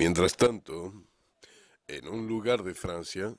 Mientras tanto, en un lugar de Francia,